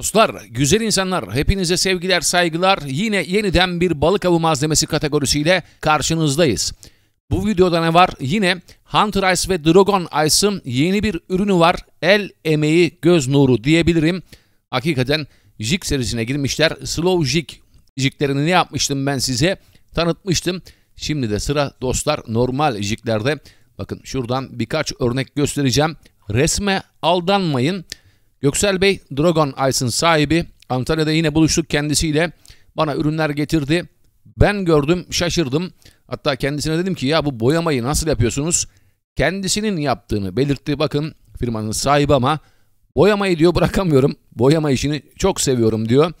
Dostlar, güzel insanlar, hepinize sevgiler, saygılar. Yine yeniden bir balık avı malzemesi kategorisiyle karşınızdayız. Bu videoda ne var? Yine Hunter Ice ve Dragon Ice'ın yeni bir ürünü var. El emeği göz nuru diyebilirim. Hakikaten jig serisine girmişler. Slow jig jiglerini ne yapmıştım ben size? Tanıtmıştım. Şimdi de sıra dostlar normal jiglerde. Bakın şuradan birkaç örnek göstereceğim. Resme aldanmayın. Göksel Bey Dragon Ice'ın sahibi. Antalya'da yine buluştuk kendisiyle. Bana ürünler getirdi. Ben gördüm şaşırdım. Hatta kendisine dedim ki ya bu boyamayı nasıl yapıyorsunuz? Kendisinin yaptığını belirtti. Bakın firmanın sahibi ama boyamayı diyor bırakamıyorum. Boyama işini çok seviyorum diyor.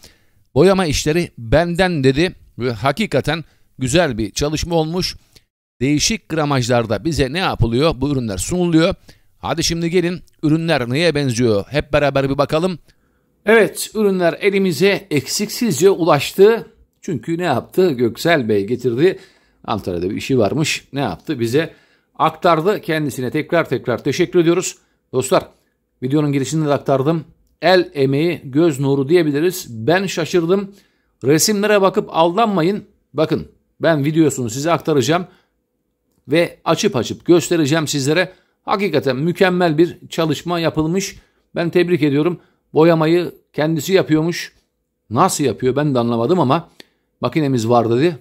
Boyama işleri benden dedi. Ve hakikaten güzel bir çalışma olmuş. Değişik gramajlarda bize ne yapılıyor? Bu ürünler sunuluyor. Hadi şimdi gelin ürünler neye benziyor? Hep beraber bir bakalım. Evet ürünler elimize eksiksizce ulaştı. Çünkü ne yaptı? Göksel Bey getirdi. Antalya'da bir işi varmış. Ne yaptı? Bize aktardı. Kendisine tekrar tekrar teşekkür ediyoruz. Dostlar videonun girişinde de aktardım. El emeği göz nuru diyebiliriz. Ben şaşırdım. Resimlere bakıp aldanmayın. Bakın ben videosunu size aktaracağım ve açıp açıp göstereceğim sizlere. Hakikaten mükemmel bir çalışma yapılmış. Ben tebrik ediyorum. Boyamayı kendisi yapıyormuş. Nasıl yapıyor ben de anlamadım ama makinemiz var dedi.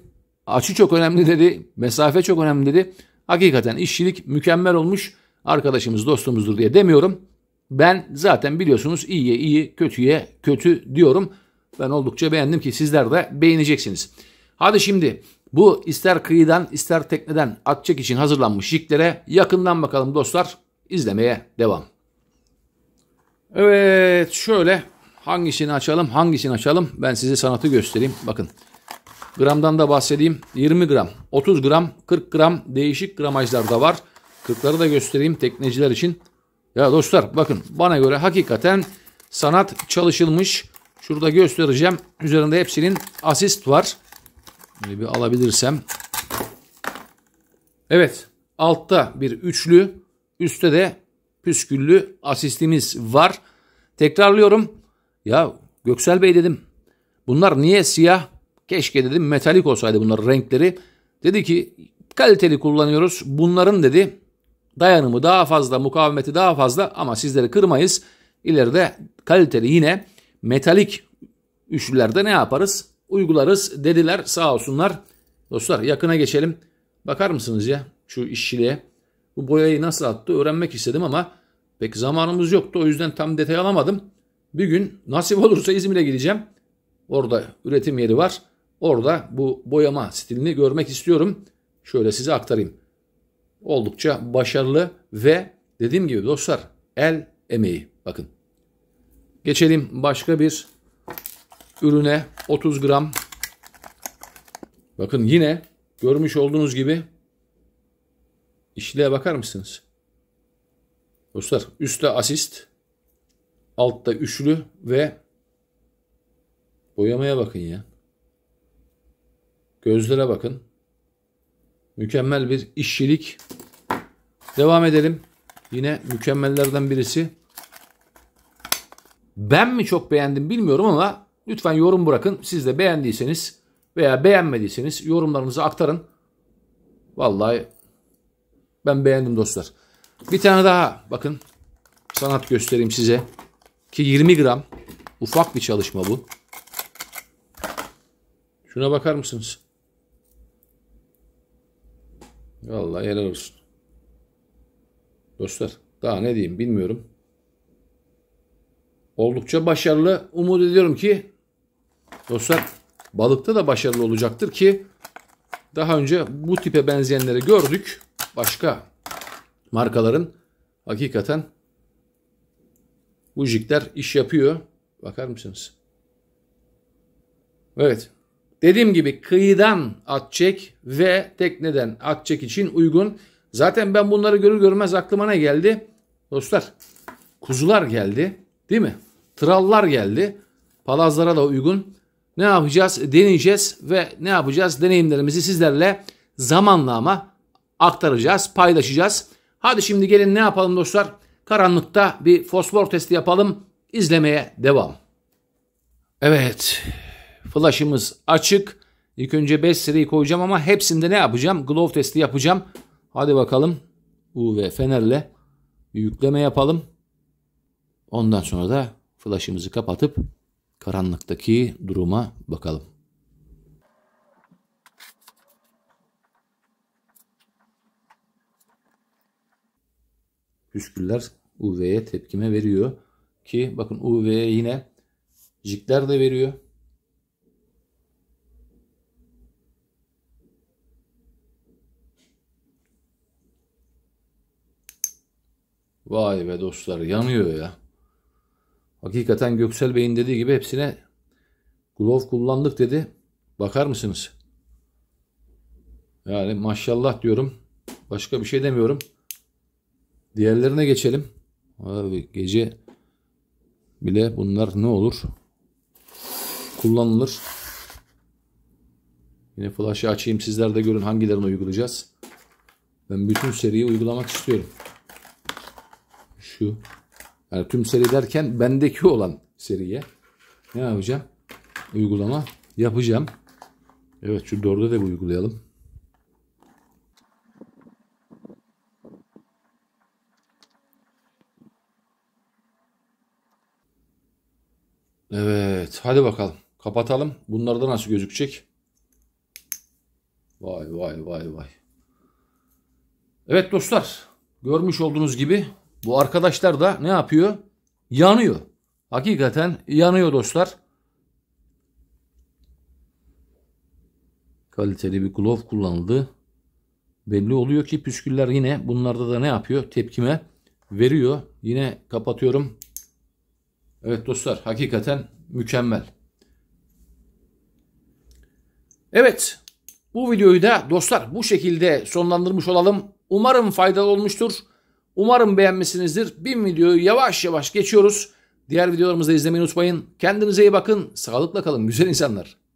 Açı çok önemli dedi. Mesafe çok önemli dedi. Hakikaten işçilik mükemmel olmuş. Arkadaşımız dostumuzdur diye demiyorum. Ben zaten biliyorsunuz iyiye iyi, kötüye kötü diyorum. Ben oldukça beğendim ki sizler de beğeneceksiniz. Hadi şimdi bu ister kıyıdan ister tekneden atacak için hazırlanmış jiklere yakından bakalım dostlar. İzlemeye devam. Evet şöyle hangisini açalım hangisini açalım ben size sanatı göstereyim. Bakın gramdan da bahsedeyim 20 gram 30 gram 40 gram değişik gramajlar da var. 40'ları da göstereyim tekneciler için. Ya dostlar bakın bana göre hakikaten sanat çalışılmış. Şurada göstereceğim üzerinde hepsinin asist var. Bunu bir alabilirsem. Evet. Altta bir üçlü. Üstte de püsküllü asistimiz var. Tekrarlıyorum. Ya Göksel Bey dedim. Bunlar niye siyah? Keşke dedim metalik olsaydı bunların renkleri. Dedi ki kaliteli kullanıyoruz. Bunların dedi dayanımı daha fazla, mukavemeti daha fazla ama sizleri kırmayız. İleride kaliteli yine metalik üçlülerde ne yaparız? uygularız dediler sağ olsunlar. Dostlar yakına geçelim. Bakar mısınız ya şu işçiliğe? Bu boyayı nasıl attı öğrenmek istedim ama pek zamanımız yoktu. O yüzden tam detay alamadım. Bir gün nasip olursa İzmir'e gideceğim. Orada üretim yeri var. Orada bu boyama stilini görmek istiyorum. Şöyle size aktarayım. Oldukça başarılı ve dediğim gibi dostlar el emeği. Bakın. Geçelim başka bir ürüne 30 gram. Bakın yine görmüş olduğunuz gibi işliğe bakar mısınız? Dostlar üstte asist, altta üçlü ve boyamaya bakın ya. Gözlere bakın. Mükemmel bir işçilik. Devam edelim. Yine mükemmellerden birisi. Ben mi çok beğendim bilmiyorum ama Lütfen yorum bırakın. Siz de beğendiyseniz veya beğenmediyseniz yorumlarınızı aktarın. Vallahi ben beğendim dostlar. Bir tane daha bakın sanat göstereyim size. Ki 20 gram ufak bir çalışma bu. Şuna bakar mısınız? Vallahi helal olsun. Dostlar daha ne diyeyim bilmiyorum. Oldukça başarılı. Umut ediyorum ki Dostlar balıkta da başarılı olacaktır ki daha önce bu tipe benzeyenleri gördük. Başka markaların hakikaten bu jikler iş yapıyor. Bakar mısınız? Evet. Dediğim gibi kıyıdan at çek ve tekneden at çek için uygun. Zaten ben bunları görür görmez aklıma ne geldi? Dostlar kuzular geldi değil mi? Trallar geldi. Palazlara da uygun ne yapacağız? Deneyeceğiz ve ne yapacağız? Deneyimlerimizi sizlerle zamanla ama aktaracağız, paylaşacağız. Hadi şimdi gelin ne yapalım dostlar? Karanlıkta bir fosfor testi yapalım. İzlemeye devam. Evet. flaşımız açık. İlk önce 5 seri koyacağım ama hepsinde ne yapacağım? Glove testi yapacağım. Hadi bakalım. UV fenerle bir yükleme yapalım. Ondan sonra da flaşımızı kapatıp karanlıktaki duruma bakalım. Püsküller UV'ye tepkime veriyor ki bakın UV'ye yine jikler de veriyor. Vay be dostlar yanıyor ya. Hakikaten Göksel Bey'in dediği gibi hepsine glove kullandık dedi. Bakar mısınız? Yani maşallah diyorum. Başka bir şey demiyorum. Diğerlerine geçelim. Abi gece bile bunlar ne olur? Kullanılır. Yine flash'ı açayım sizler de görün hangilerini uygulayacağız. Ben bütün seriyi uygulamak istiyorum. Şu yani tüm seri derken bendeki olan seriye ne yapacağım? Uygulama yapacağım. Evet şu doğruda da uygulayalım. Evet hadi bakalım kapatalım. Bunlarda nasıl gözükecek? Vay vay vay vay. Evet dostlar görmüş olduğunuz gibi bu arkadaşlar da ne yapıyor? Yanıyor. Hakikaten yanıyor dostlar. Kaliteli bir glove kullanıldı. Belli oluyor ki püsküller yine bunlarda da ne yapıyor? Tepkime veriyor. Yine kapatıyorum. Evet dostlar hakikaten mükemmel. Evet bu videoyu da dostlar bu şekilde sonlandırmış olalım. Umarım faydalı olmuştur. Umarım beğenmişsinizdir. Bin videoyu yavaş yavaş geçiyoruz. Diğer videolarımızı izlemeyi unutmayın. Kendinize iyi bakın. Sağlıkla kalın güzel insanlar.